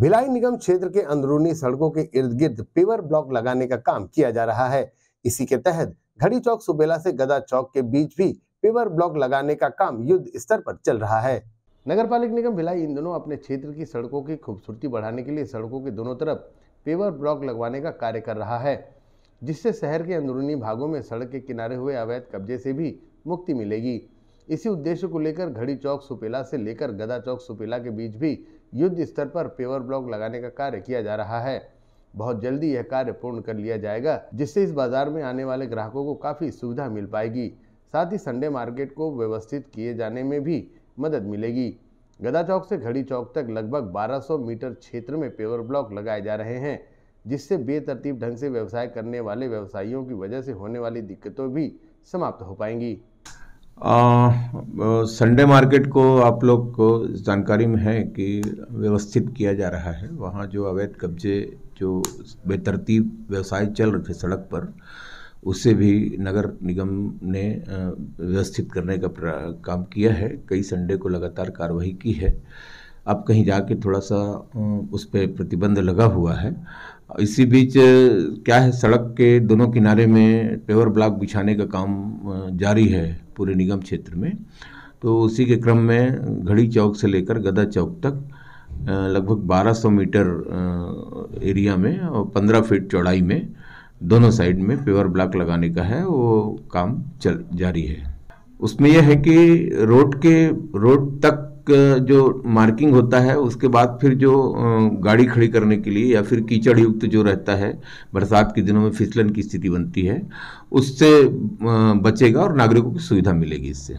भिलाई निगम क्षेत्र के अंदरूनी सड़कों के इर्द गिर्द पेवर ब्लॉक लगाने का काम किया जा रहा है इसी के तहत घड़ी चौक सुबेला से गदा चौक के बीच भी पेवर ब्लॉक लगाने का काम युद्ध स्तर पर चल रहा है नगर पालिक निगम भिलाई इन दोनों अपने क्षेत्र की सड़कों की खूबसूरती बढ़ाने के लिए सड़कों के दोनों तरफ पेवर ब्लॉक लगवाने का कार्य कर रहा है जिससे शहर के अंदरूनी भागों में सड़क के किनारे हुए अवैध कब्जे से भी मुक्ति मिलेगी इसी उद्देश्य को लेकर घड़ी चौक सुपेला से लेकर गदा चौक सुपेला के बीच भी युद्ध स्तर पर पेवर ब्लॉक लगाने का कार्य किया जा रहा है बहुत जल्दी यह कार्य पूर्ण कर लिया जाएगा जिससे इस बाजार में आने वाले ग्राहकों को काफ़ी सुविधा मिल पाएगी साथ ही संडे मार्केट को व्यवस्थित किए जाने में भी मदद मिलेगी गदा चौक से घड़ी चौक तक लगभग 1200 मीटर क्षेत्र में पेवर ब्लॉक लगाए जा रहे हैं जिससे बेतरतीब ढंग से व्यवसाय करने वाले व्यवसायियों की वजह से होने वाली दिक्कतों भी समाप्त हो पाएंगी संडे मार्केट को आप लोग को जानकारी में है कि व्यवस्थित किया जा रहा है वहाँ जो अवैध कब्जे जो बेतरतीब व्यवसाय चल रहे थे सड़क पर उसे भी नगर निगम ने व्यवस्थित करने का काम किया है कई संडे को लगातार कार्रवाई की है अब कहीं जाके थोड़ा सा उस पर प्रतिबंध लगा हुआ है इसी बीच क्या है सड़क के दोनों किनारे में पेवर ब्लॉक बिछाने का काम जारी है पूरे निगम क्षेत्र में तो उसी के क्रम में घड़ी चौक से लेकर गदा चौक तक लगभग 1200 मीटर एरिया में और 15 फीट चौड़ाई में दोनों साइड में पेवर ब्लॉक लगाने का है वो काम चल जारी है उसमें यह है कि रोड के रोड तक जो मार्किंग होता है उसके बाद फिर जो गाड़ी खड़ी करने के लिए या फिर कीचड़ युक्त जो रहता है बरसात के दिनों में फिसलन की स्थिति बनती है उससे बचेगा और नागरिकों को सुविधा मिलेगी इससे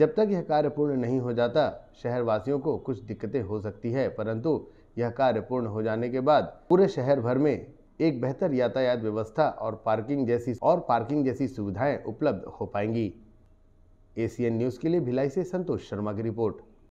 जब तक यह कार्य पूर्ण नहीं हो जाता शहरवासियों को कुछ दिक्कतें हो सकती है परंतु यह कार्य पूर्ण हो जाने के बाद पूरे शहर भर में एक बेहतर यातायात व्यवस्था और पार्किंग जैसी और पार्किंग जैसी सुविधाएं उपलब्ध हो पाएंगी एसीएन न्यूज़ के लिए भिलाई से संतोष शर्मा की रिपोर्ट